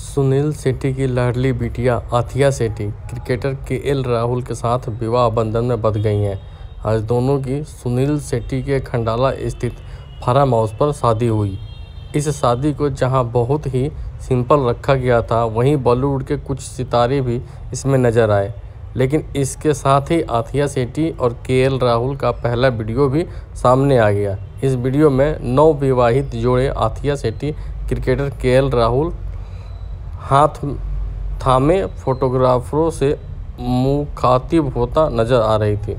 सुनील सेट्टी की लाडली बिटिया Athiya Shetty cricketer K L Rahul के साथ विवाह बंधन में बंध गई हैं आज दोनों की सुनील सेट्टी के खंडाला स्थित फार्म हाउस पर शादी हुई इस शादी को जहां बहुत ही सिंपल रखा गया था वहीं बॉलीवुड के कुछ सितारे भी इसमें नजर आए लेकिन इसके साथ ही आथिया सेट्टी और के एल राहुल का पहला वीडियो भी सामने आ गया इस वीडियो में नवविवाहित जोड़े Athiya Shetty cricketer K L Rahul हाथ थामे फोटोग्राफरों से मुखातिब होता नजर आ रही थी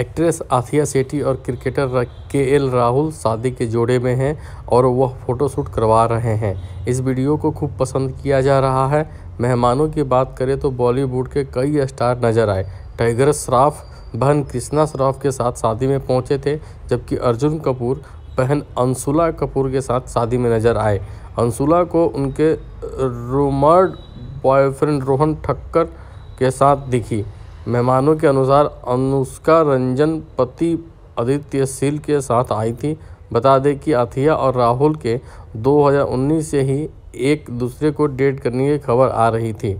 एक्ट्रेस आथिया सेठी और क्रिकेटर के एल राहुल शादी के जोड़े में हैं और वह फ़ोटोशूट करवा रहे हैं इस वीडियो को खूब पसंद किया जा रहा है मेहमानों की बात करें तो बॉलीवुड के कई स्टार नज़र आए टाइगर श्राफ बहन कृष्णा श्राफ के साथ शादी में पहुंचे थे जबकि अर्जुन कपूर बहन अंशुला कपूर के साथ शादी में नजर आए अंशुला को उनके रूमर्ड बॉयफ्रेंड रोहन ठक्कर के साथ दिखी मेहमानों के अनुसार अनुष्का रंजन पति आदित्य सील के साथ आई थी बता दें कि अथिया और राहुल के 2019 से ही एक दूसरे को डेट करने की खबर आ रही थी